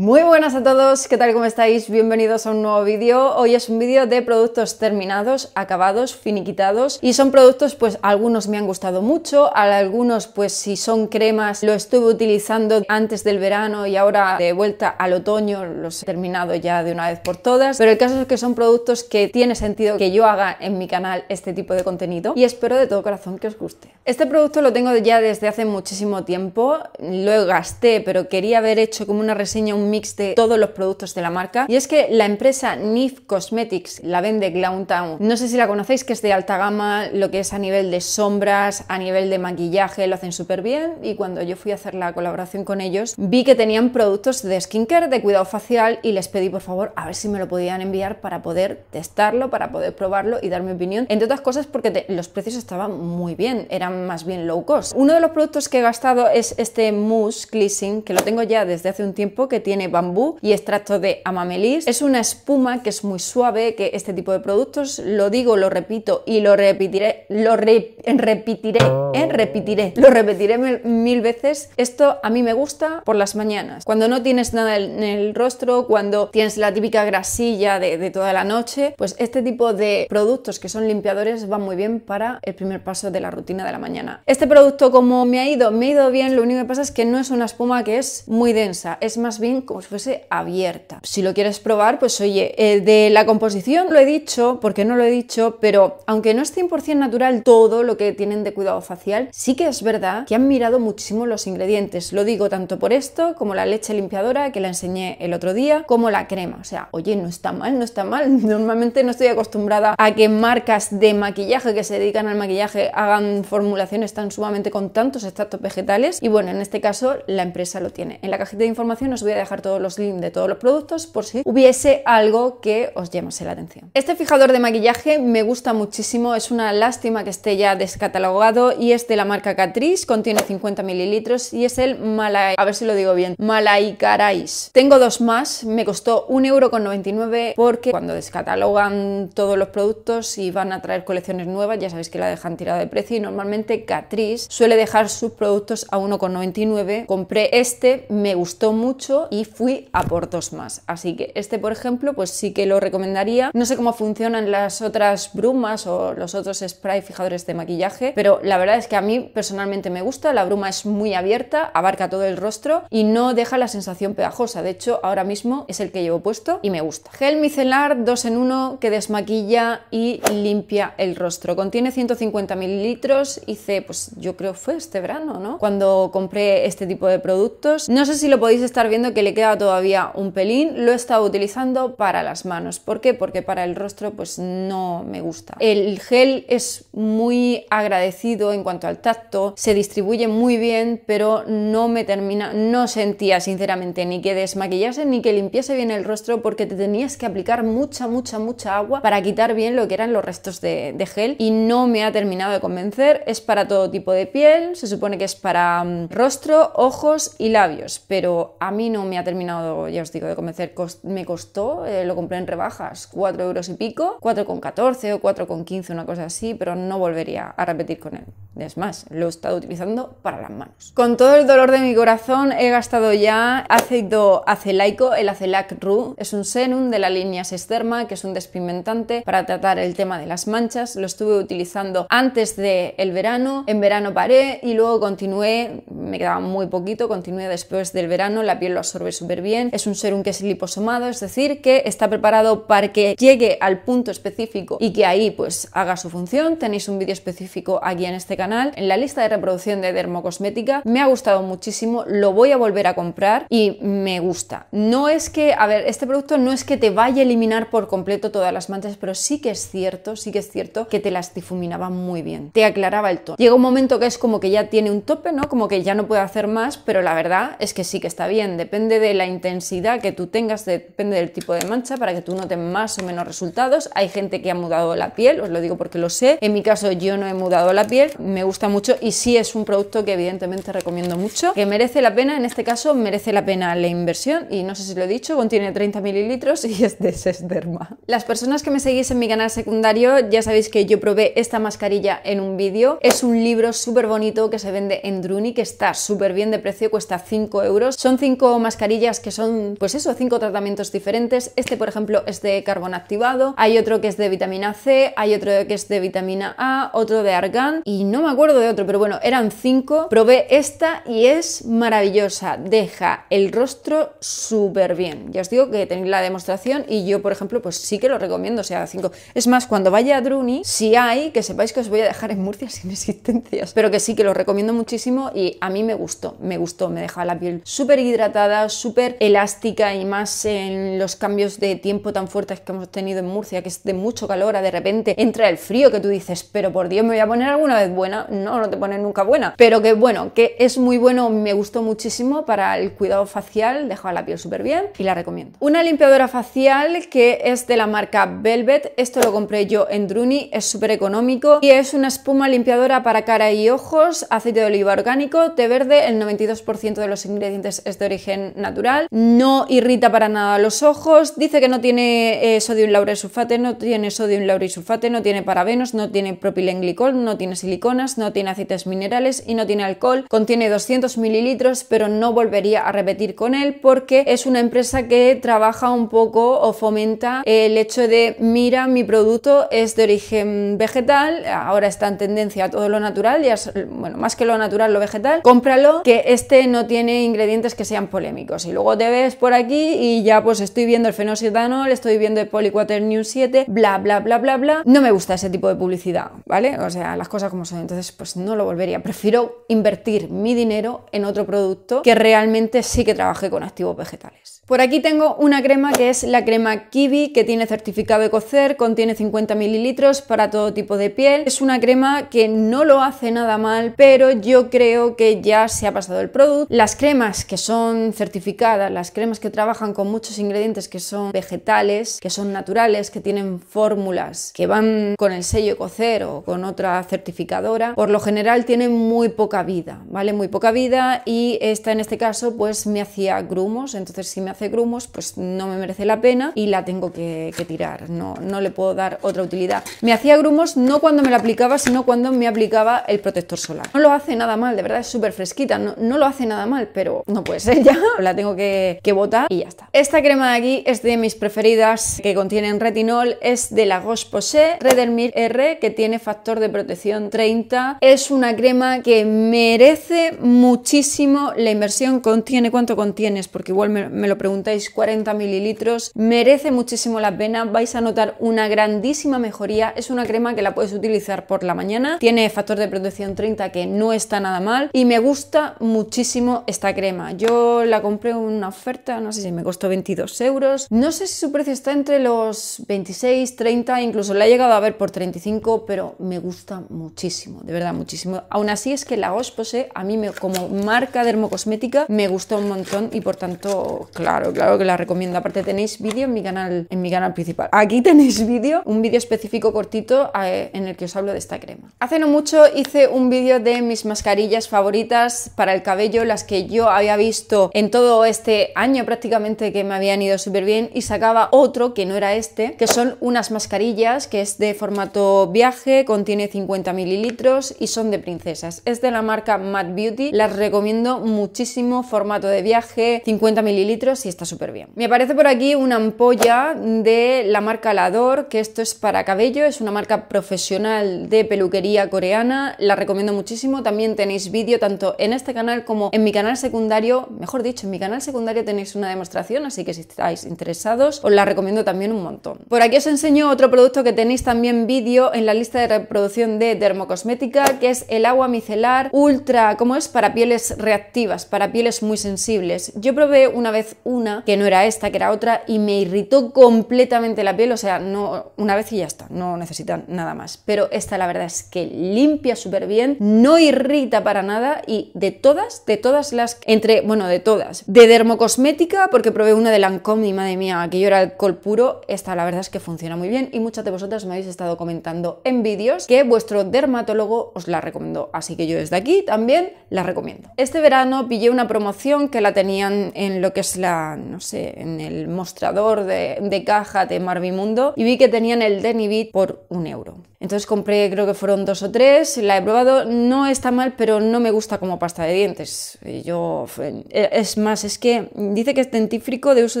Muy buenas a todos, ¿qué tal? ¿Cómo estáis? Bienvenidos a un nuevo vídeo. Hoy es un vídeo de productos terminados, acabados, finiquitados y son productos pues algunos me han gustado mucho, algunos pues si son cremas lo estuve utilizando antes del verano y ahora de vuelta al otoño los he terminado ya de una vez por todas, pero el caso es que son productos que tiene sentido que yo haga en mi canal este tipo de contenido y espero de todo corazón que os guste. Este producto lo tengo ya desde hace muchísimo tiempo, lo gasté pero quería haber hecho como una reseña un mix de todos los productos de la marca. Y es que la empresa Nif Cosmetics la vende Town. No sé si la conocéis, que es de alta gama, lo que es a nivel de sombras, a nivel de maquillaje, lo hacen súper bien. Y cuando yo fui a hacer la colaboración con ellos, vi que tenían productos de skincare, de cuidado facial, y les pedí por favor a ver si me lo podían enviar para poder testarlo, para poder probarlo y dar mi opinión. Entre otras cosas, porque los precios estaban muy bien, eran más bien low cost. Uno de los productos que he gastado es este mousse cleansing, que lo tengo ya desde hace un tiempo, que tiene bambú y extracto de amamelis. Es una espuma que es muy suave, que este tipo de productos, lo digo, lo repito y lo repetiré, lo repetiré, ¿eh? repetiré, lo repetiré mil, veces. Esto a mí me gusta por las mañanas, cuando no tienes nada en el rostro, cuando tienes la típica grasilla de, de toda la noche, pues este tipo de productos que son limpiadores van muy bien para el primer paso de la rutina de la mañana. Este producto como me ha ido, me ha ido bien, lo único que pasa es que no es una espuma que es muy densa, es más bien como si fuese abierta. Si lo quieres probar, pues oye, eh, de la composición lo he dicho, porque no lo he dicho, pero aunque no es 100% natural todo lo que tienen de cuidado facial, sí que es verdad que han mirado muchísimo los ingredientes. Lo digo tanto por esto, como la leche limpiadora que la enseñé el otro día, como la crema. O sea, oye, no está mal, no está mal. Normalmente no estoy acostumbrada a que marcas de maquillaje que se dedican al maquillaje hagan formulaciones tan sumamente con tantos extractos vegetales. Y bueno, en este caso la empresa lo tiene. En la cajita de información os voy a dejar todos los links de todos los productos por si hubiese algo que os llamase la atención. Este fijador de maquillaje me gusta muchísimo, es una lástima que esté ya descatalogado y es de la marca Catrice, contiene 50 mililitros y es el Malay. a ver si lo digo bien, Malay Carais. Tengo dos más, me costó 1,99€ porque cuando descatalogan todos los productos y van a traer colecciones nuevas, ya sabéis que la dejan tirada de precio y normalmente Catrice suele dejar sus productos a 1,99€. Compré este, me gustó mucho y fui a por dos más. Así que este, por ejemplo, pues sí que lo recomendaría. No sé cómo funcionan las otras brumas o los otros spray fijadores de maquillaje, pero la verdad es que a mí personalmente me gusta. La bruma es muy abierta, abarca todo el rostro y no deja la sensación pegajosa. De hecho, ahora mismo es el que llevo puesto y me gusta. Gel micelar 2 en 1 que desmaquilla y limpia el rostro. Contiene 150 mililitros. Hice, pues yo creo fue este verano, ¿no? Cuando compré este tipo de productos. No sé si lo podéis estar viendo que queda todavía un pelín, lo he estado utilizando para las manos. ¿Por qué? Porque para el rostro pues no me gusta. El gel es muy agradecido en cuanto al tacto, se distribuye muy bien, pero no me termina, no sentía sinceramente ni que desmaquillase ni que limpiase bien el rostro porque te tenías que aplicar mucha, mucha, mucha agua para quitar bien lo que eran los restos de, gel y no me ha terminado de convencer. Es para todo tipo de piel, se supone que es para mm, rostro, ojos y labios, pero a mí no me terminado, ya os digo, de convencer. me costó, eh, lo compré en rebajas, 4 euros y pico, 4,14 o 4,15, una cosa así, pero no volvería a repetir con él. Es más, lo he estado utilizando para las manos. Con todo el dolor de mi corazón he gastado ya aceito acelaico, el acelac Es un serum de la línea Sesterma, que es un despigmentante para tratar el tema de las manchas. Lo estuve utilizando antes del el verano, en verano paré y luego continué, me quedaba muy poquito, continué después del verano, la piel lo absorbe súper bien, es un serum que es liposomado, es decir, que está preparado para que llegue al punto específico y que ahí pues haga su función. Tenéis un vídeo específico aquí en este canal, en la lista de reproducción de dermocosmética. Me ha gustado muchísimo, lo voy a volver a comprar y me gusta. No es que, a ver, este producto no es que te vaya a eliminar por completo todas las manchas, pero sí que es cierto, sí que es cierto que te las difuminaba muy bien, te aclaraba el tono. Llega un momento que es como que ya tiene un tope, ¿no? Como que ya no puede hacer más, pero la verdad es que sí que está bien, depende de la intensidad que tú tengas, depende del tipo de mancha, para que tú noten más o menos resultados. Hay gente que ha mudado la piel, os lo digo porque lo sé. En mi caso yo no he mudado la piel, me gusta mucho y sí es un producto que evidentemente recomiendo mucho, que merece la pena, en este caso merece la pena la inversión y no sé si lo he dicho, contiene 30 mililitros y es de Sesderma. Las personas que me seguís en mi canal secundario ya sabéis que yo probé esta mascarilla en un vídeo. Es un libro súper bonito que se vende en Druni, que está súper bien de precio, cuesta 5 euros. Son 5 mascarillas que son, pues eso, cinco tratamientos diferentes. Este, por ejemplo, es de carbón activado, hay otro que es de vitamina C, hay otro que es de vitamina A, otro de argán y no me acuerdo de otro, pero bueno, eran cinco. Probé esta y es maravillosa, deja el rostro súper bien. Ya os digo que tenéis la demostración y yo, por ejemplo, pues sí que lo recomiendo, o sea, cinco. Es más, cuando vaya a Druni, si hay, que sepáis que os voy a dejar en Murcia sin existencias, pero que sí que lo recomiendo muchísimo y a mí me gustó, me gustó, me dejaba la piel súper hidratada, súper elástica y más en los cambios de tiempo tan fuertes que hemos tenido en Murcia, que es de mucho calor, a de repente entra el frío que tú dices, pero por Dios, me voy a poner alguna vez buena. No, no te pones nunca buena. Pero que bueno, que es muy bueno, me gustó muchísimo para el cuidado facial, deja la piel súper bien y la recomiendo. Una limpiadora facial que es de la marca Velvet, esto lo compré yo en Druni, es súper económico y es una espuma limpiadora para cara y ojos, aceite de oliva orgánico, té verde, el 92% de los ingredientes es de origen natural, no irrita para nada los ojos, dice que no tiene eh, sodio laura sulfate, no tiene sodio laura no tiene parabenos, no tiene propilenglicol, no tiene siliconas, no tiene aceites minerales y no tiene alcohol, contiene 200 mililitros, pero no volvería a repetir con él porque es una empresa que trabaja un poco o fomenta el hecho de mira, mi producto es de origen vegetal, ahora está en tendencia a todo lo natural, ya bueno, más que lo natural, lo vegetal, cómpralo, que este no tiene ingredientes que sean polémicos. Y luego te ves por aquí y ya pues estoy viendo el Fenocetanol, estoy viendo el Polyquater New 7, bla, bla, bla, bla, bla. No me gusta ese tipo de publicidad, ¿vale? O sea, las cosas como son. Entonces, pues no lo volvería. Prefiero invertir mi dinero en otro producto que realmente sí que trabaje con activos vegetales. Por aquí tengo una crema que es la crema Kiwi, que tiene certificado de cocer contiene 50 mililitros para todo tipo de piel. Es una crema que no lo hace nada mal, pero yo creo que ya se ha pasado el producto. Las cremas que son certificadas, las cremas que trabajan con muchos ingredientes que son vegetales, que son naturales, que tienen fórmulas, que van con el sello cocer o con otra certificadora, por lo general tienen muy poca vida, ¿vale? Muy poca vida y esta en este caso pues me hacía grumos, entonces si me hace grumos, pues no me merece la pena y la tengo que, tirar, no, no le puedo dar otra utilidad. Me hacía grumos no cuando me la aplicaba, sino cuando me aplicaba el protector solar. No lo hace nada mal, de verdad es súper fresquita, no, no, lo hace nada mal, pero no puede ser ya, la tengo que, botar y ya está. Esta crema de aquí es de mis preferidas que contienen retinol, es de la Roche Posay redermil R que tiene factor de protección 30. Es una crema que merece muchísimo la inversión, contiene cuánto contienes, porque igual me, lo preguntáis 40 mililitros, merece muchísimo la pena, vais a notar una grandísima mejoría, es una crema que la puedes utilizar por la mañana, tiene factor de protección 30 que no está nada mal y me gusta muchísimo esta crema, yo la compré en una oferta, no sé si me costó 22 euros, no sé si su precio está entre los 26, 30, incluso la he llegado a ver por 35, pero me gusta muchísimo, de verdad muchísimo, aún así es que la Ospose a mí me, como marca dermocosmética me gusta un montón y por tanto, claro, Claro, claro que la recomiendo. Aparte tenéis vídeo en mi canal, en mi canal principal. Aquí tenéis vídeo, un vídeo específico cortito eh, en el que os hablo de esta crema. Hace no mucho hice un vídeo de mis mascarillas favoritas para el cabello, las que yo había visto en todo este año prácticamente que me habían ido súper bien y sacaba otro que no era este, que son unas mascarillas que es de formato viaje, contiene 50 mililitros y son de princesas. Es de la marca mad Beauty, las recomiendo muchísimo, formato de viaje, 50 mililitros está súper bien. Me aparece por aquí una ampolla de la marca Lador, que esto es para cabello, es una marca profesional de peluquería coreana, la recomiendo muchísimo, también tenéis vídeo tanto en este canal como en mi canal secundario, mejor dicho, en mi canal secundario tenéis una demostración, así que si estáis interesados os la recomiendo también un montón. Por aquí os enseño otro producto que tenéis también vídeo en la lista de reproducción de Dermocosmética, que es el agua micelar ultra, como es? Para pieles reactivas, para pieles muy sensibles. Yo probé una vez un que no era esta, que era otra, y me irritó completamente la piel, o sea, no, una vez y ya está, no necesitan nada más. Pero esta la verdad es que limpia súper bien, no irrita para nada y de todas, de todas las, entre, bueno, de todas, de dermocosmética, porque probé una de Lancôme y madre mía, que yo era alcohol puro, esta la verdad es que funciona muy bien y muchas de vosotras me habéis estado comentando en vídeos que vuestro dermatólogo os la recomendó, así que yo desde aquí también la recomiendo. Este verano pillé una promoción que la tenían en lo que es la no sé, en el mostrador de, caja de Marvimundo y vi que tenían el Denivit por un euro. Entonces compré, creo que fueron dos o tres, la he probado, no está mal, pero no me gusta como pasta de dientes. Yo, e, es más, es que dice que es dentífrico de uso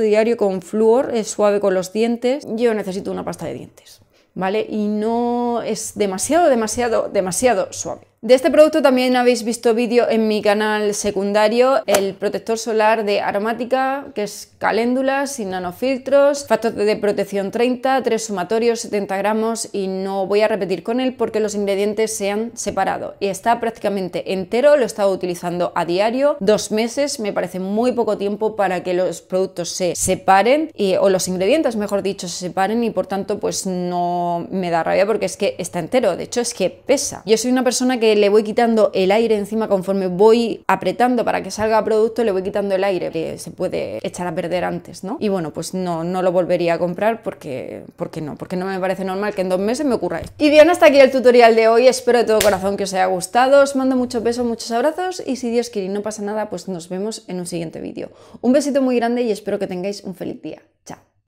diario con flúor, es suave con los dientes. Yo necesito una pasta de dientes, ¿vale? Y no es demasiado, demasiado, demasiado suave. De este producto también habéis visto vídeo en mi canal secundario, el protector solar de aromática, que es caléndula, sin nanofiltros, factor de protección 30, 3 sumatorios, 70 gramos y no voy a repetir con él porque los ingredientes se han separado y está prácticamente entero, lo he estado utilizando a diario, dos meses, me parece muy poco tiempo para que los productos se separen o los ingredientes, mejor dicho, se separen y por tanto pues no me da rabia porque es que está entero, de hecho es que pesa. Yo soy una persona que le voy quitando el aire encima conforme voy apretando para que salga producto, le voy quitando el aire que se puede echar a perder antes, ¿no? Y bueno, pues no, no lo volvería a comprar porque, porque no, porque no me parece normal que en dos meses me ocurra esto. Y bien, hasta aquí el tutorial de hoy. Espero de todo corazón que os haya gustado. Os mando muchos besos, muchos abrazos y si Dios quiere y no pasa nada, pues nos vemos en un siguiente vídeo. Un besito muy grande y espero que tengáis un feliz día. Chao.